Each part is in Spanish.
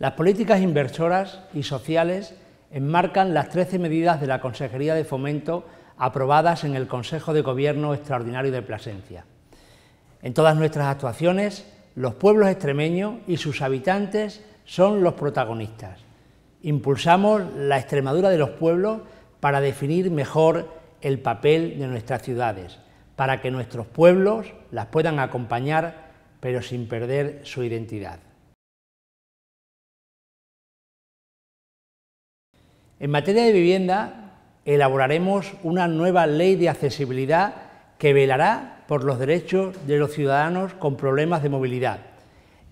Las políticas inversoras y sociales enmarcan las 13 medidas de la Consejería de Fomento aprobadas en el Consejo de Gobierno Extraordinario de Plasencia. En todas nuestras actuaciones, los pueblos extremeños y sus habitantes son los protagonistas. Impulsamos la Extremadura de los pueblos para definir mejor el papel de nuestras ciudades, para que nuestros pueblos las puedan acompañar, pero sin perder su identidad. En materia de vivienda, elaboraremos una nueva ley de accesibilidad que velará por los derechos de los ciudadanos con problemas de movilidad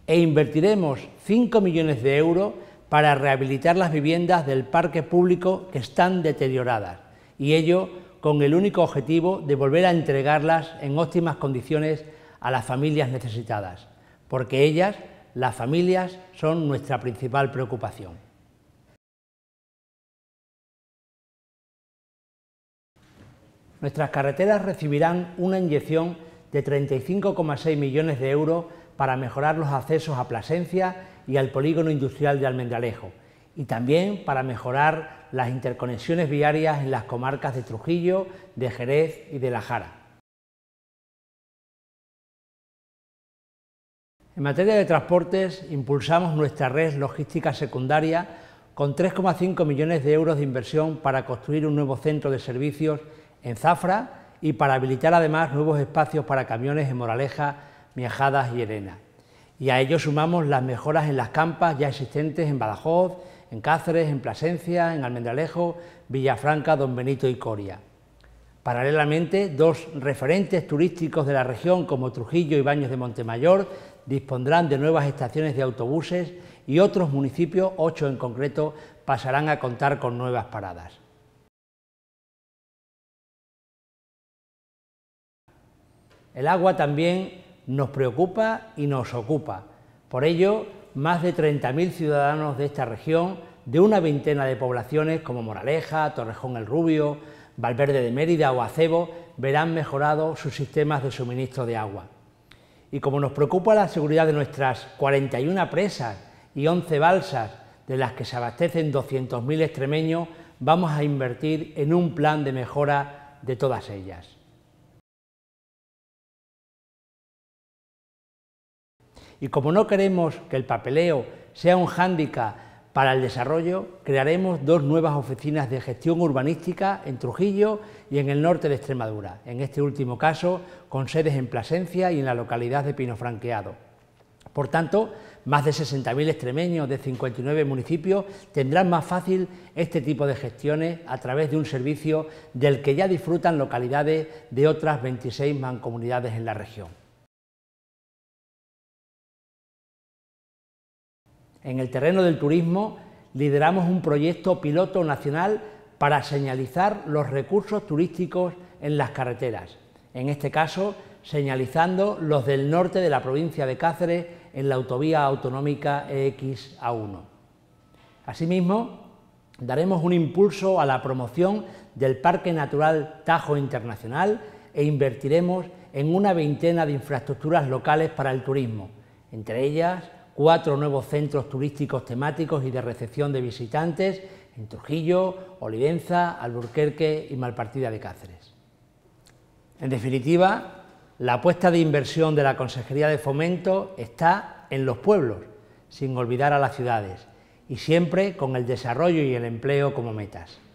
e invertiremos 5 millones de euros para rehabilitar las viviendas del parque público que están deterioradas y ello con el único objetivo de volver a entregarlas en óptimas condiciones a las familias necesitadas, porque ellas, las familias, son nuestra principal preocupación. nuestras carreteras recibirán una inyección de 35,6 millones de euros para mejorar los accesos a Plasencia y al polígono industrial de Almendalejo y también para mejorar las interconexiones viarias en las comarcas de Trujillo, de Jerez y de La Jara. En materia de transportes, impulsamos nuestra red logística secundaria con 3,5 millones de euros de inversión para construir un nuevo centro de servicios en Zafra y para habilitar además nuevos espacios para camiones en Moraleja, Miajadas y Elena. Y a ello sumamos las mejoras en las campas ya existentes en Badajoz, en Cáceres, en Plasencia, en Almendralejo, Villafranca, Don Benito y Coria. Paralelamente, dos referentes turísticos de la región como Trujillo y Baños de Montemayor dispondrán de nuevas estaciones de autobuses y otros municipios, ocho en concreto, pasarán a contar con nuevas paradas. El agua también nos preocupa y nos ocupa. Por ello, más de 30.000 ciudadanos de esta región, de una veintena de poblaciones como Moraleja, Torrejón el Rubio, Valverde de Mérida o Acebo, verán mejorados sus sistemas de suministro de agua. Y como nos preocupa la seguridad de nuestras 41 presas y 11 balsas, de las que se abastecen 200.000 extremeños, vamos a invertir en un plan de mejora de todas ellas. Y como no queremos que el papeleo sea un hándicap para el desarrollo, crearemos dos nuevas oficinas de gestión urbanística en Trujillo y en el norte de Extremadura, en este último caso con sedes en Plasencia y en la localidad de Pinofranqueado. Por tanto, más de 60.000 extremeños de 59 municipios tendrán más fácil este tipo de gestiones a través de un servicio del que ya disfrutan localidades de otras 26 mancomunidades en la región. En el terreno del turismo lideramos un proyecto piloto nacional para señalizar los recursos turísticos en las carreteras, en este caso señalizando los del norte de la provincia de Cáceres en la autovía autonómica EXA1. Asimismo, daremos un impulso a la promoción del Parque Natural Tajo Internacional e invertiremos en una veintena de infraestructuras locales para el turismo, entre ellas cuatro nuevos centros turísticos temáticos y de recepción de visitantes en Trujillo, Olivenza, Alburquerque y Malpartida de Cáceres. En definitiva, la apuesta de inversión de la Consejería de Fomento está en los pueblos, sin olvidar a las ciudades, y siempre con el desarrollo y el empleo como metas.